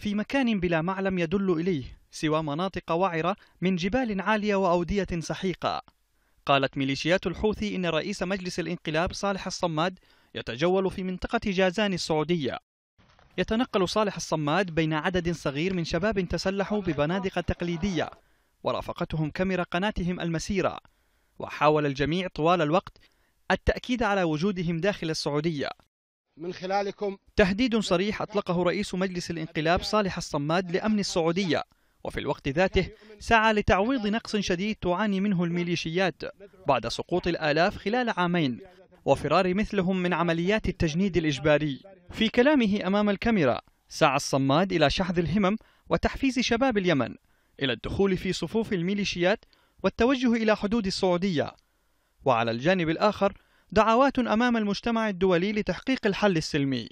في مكان بلا معلم يدل إليه سوى مناطق وعرة من جبال عالية وأودية سحيقة قالت ميليشيات الحوثي إن رئيس مجلس الانقلاب صالح الصماد يتجول في منطقة جازان السعودية يتنقل صالح الصماد بين عدد صغير من شباب تسلحوا ببنادق تقليدية ورافقتهم كاميرا قناتهم المسيرة وحاول الجميع طوال الوقت التأكيد على وجودهم داخل السعودية من خلالكم تهديد صريح أطلقه رئيس مجلس الانقلاب صالح الصماد لأمن السعودية وفي الوقت ذاته سعى لتعويض نقص شديد تعاني منه الميليشيات بعد سقوط الآلاف خلال عامين وفرار مثلهم من عمليات التجنيد الإجباري في كلامه أمام الكاميرا سعى الصماد إلى شحذ الهمم وتحفيز شباب اليمن إلى الدخول في صفوف الميليشيات والتوجه إلى حدود السعودية وعلى الجانب الآخر دعوات امام المجتمع الدولي لتحقيق الحل السلمي